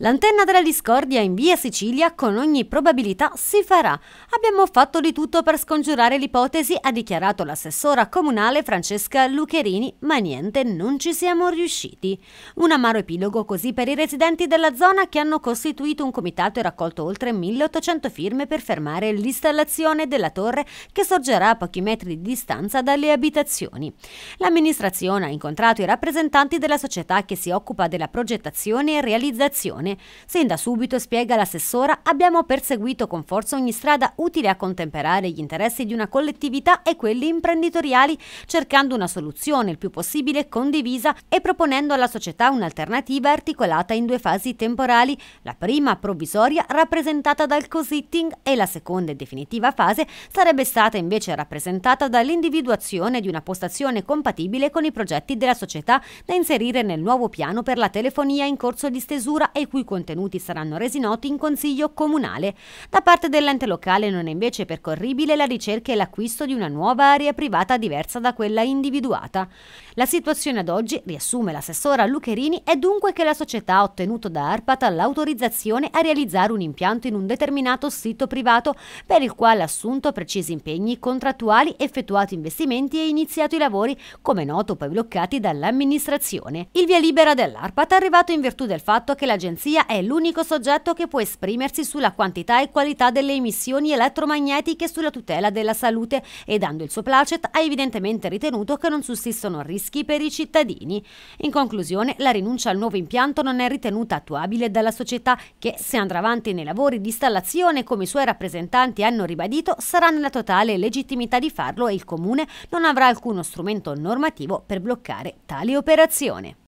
L'antenna della discordia in via Sicilia con ogni probabilità si farà. Abbiamo fatto di tutto per scongiurare l'ipotesi, ha dichiarato l'assessora comunale Francesca Lucherini, ma niente, non ci siamo riusciti. Un amaro epilogo così per i residenti della zona che hanno costituito un comitato e raccolto oltre 1800 firme per fermare l'installazione della torre che sorgerà a pochi metri di distanza dalle abitazioni. L'amministrazione ha incontrato i rappresentanti della società che si occupa della progettazione e realizzazione italiane. Sin da subito, spiega l'assessora, abbiamo perseguito con forza ogni strada utile a contemperare gli interessi di una collettività e quelli imprenditoriali, cercando una soluzione il più possibile condivisa e proponendo alla società un'alternativa articolata in due fasi temporali, la prima provvisoria rappresentata dal cositting e la seconda e definitiva fase sarebbe stata invece rappresentata dall'individuazione di una postazione compatibile con i progetti della società da inserire nel nuovo piano per la telefonia in corso di stesura e cui cui contenuti saranno resi noti in Consiglio Comunale. Da parte dell'ente locale non è invece percorribile la ricerca e l'acquisto di una nuova area privata diversa da quella individuata. La situazione ad oggi, riassume l'assessora Lucherini, è dunque che la società ha ottenuto da Arpata l'autorizzazione a realizzare un impianto in un determinato sito privato per il quale ha assunto precisi impegni contrattuali, effettuato investimenti e iniziato i lavori, come noto poi bloccati dall'amministrazione. Il via libera dell'Arpata è arrivato in virtù del fatto che l'agenzia l'Agenzia è l'unico soggetto che può esprimersi sulla quantità e qualità delle emissioni elettromagnetiche e sulla tutela della salute e dando il suo placet ha evidentemente ritenuto che non sussistono rischi per i cittadini. In conclusione, la rinuncia al nuovo impianto non è ritenuta attuabile dalla società che, se andrà avanti nei lavori di installazione come i suoi rappresentanti hanno ribadito, sarà nella totale legittimità di farlo e il Comune non avrà alcuno strumento normativo per bloccare tale operazione.